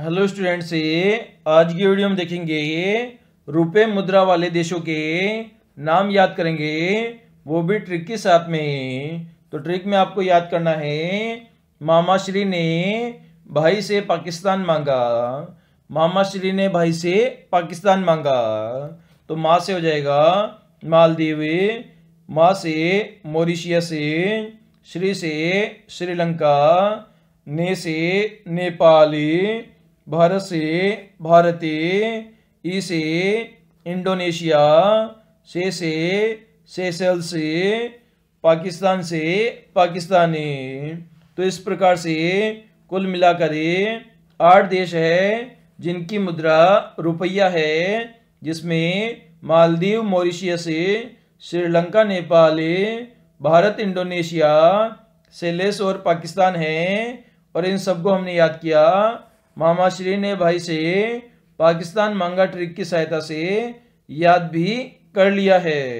hello students आज की video में देखेंगे रुपए मुद्रा वाले देशों के नाम याद करेंगे वो भी ट्रिक के साथ में तो ट्रिक में आपको याद करना है मामाश्री ने भाई से पाकिस्तान मांगा मामाश्री ने भाई से पाकिस्तान मांगा तो माँ से हो जाएगा मालदीव माँ से मोरिशिया से श्री से श्रीलंका ने से नेपाली भारत से भारत ई से इंडोनेशिया से से सेशल से पाकिस्तान से पाकिस्तानी तो इस प्रकार से कुल मिलाकर आठ देश है जिनकी मुद्रा रुपया है जिसमें Maldives Mauritius Sri Lanka Nepal Bharat Indonesia Seychelles और पाकिस्तान है और इन सबको हमने याद किया मामा श्री ने भाई से पाकिस्तान मांगा ट्रिक की सहायता से याद भी कर लिया है